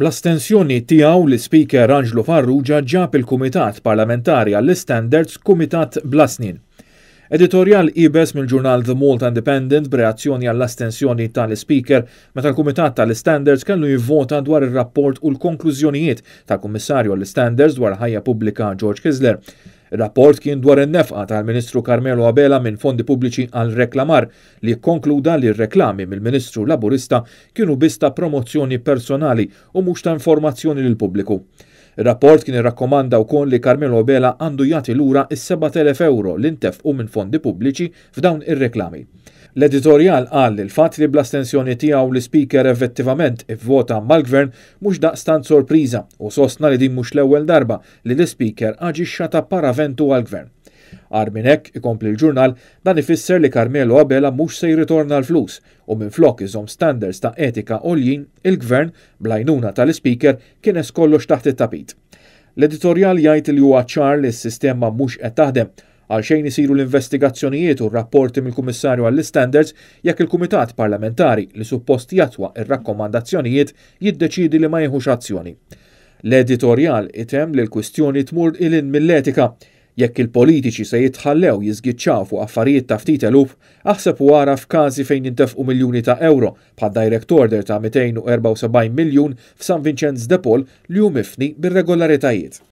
Bl-astensjoni tiegħu l-Speaker Angelo Farrugia ġab il-Kumitat Parlamentari għall-Standards Kumitat Blasnin. Editorial ibes mill-ġurnal The Malta Independent b'reazzjoni għall-astensjoni tal-Speaker meta l-Kumitat tal-Standards kellu jivvota dwar ir-rapport u l-konklużjonijiet tal-Kummissarju għall-Standards dwar ħajja pubblika George Kisler rapport kien dwar in-nefqa tal-Ministru Carmelo Abela minn fondi pubbliċi għal reklamar li konkluda li reklami mill-Ministru Laburista kienu bista promozzjoni personali u mhux ta' informazzjoni lill pubbliku. Il-rapport kien irrakkomanda wkoll li Carmelo Bela għandu jagħti lura is-7000 euro li ntefqu minn fondi pubbliċi f'dawn ir-reklami. L-editorial għal li l-fatt li bl-astensjoni tiegħu l-speaker effettivament ivvota mal-gvern mhux daqstant sorpriża u sostna li din mhux l-ewwel darba li l-speaker aġixxa ta' paraventu għal-gvern. Ar minn ikompli l-ġurnal dan ifisser li Carmelo Abela mhux se jritorna l-flus u minn flok iżom standards ta' etika oljin il-gvern blajnuna tal-speaker kien kollox taħt it-tapit. L-editorjal jgħid li huwa ċar li s-sistema mhux qed taħdem għal xejn isiru l-investigazzjonijiet u r-rapporti mill-Kummissarju għall-Standards jekk il-Kumitat Parlamentari li suppost jatwa ir-rakkomandazzjonijiet jiddeċidi li ma jieħux azzjoni. L-editorjal item li l-kwistjoni tmur ilin mill-etika Jekk il-politiċi se jitħallew jizgitxaw fuq affarijiet ta' ftit eluf, aħseb wara f'każi fejn jintefqu miljuni ta' euro bħad direct order ta' 274 miljun f'San Vincenz de Pol li hu mifni bir-regolaritajiet.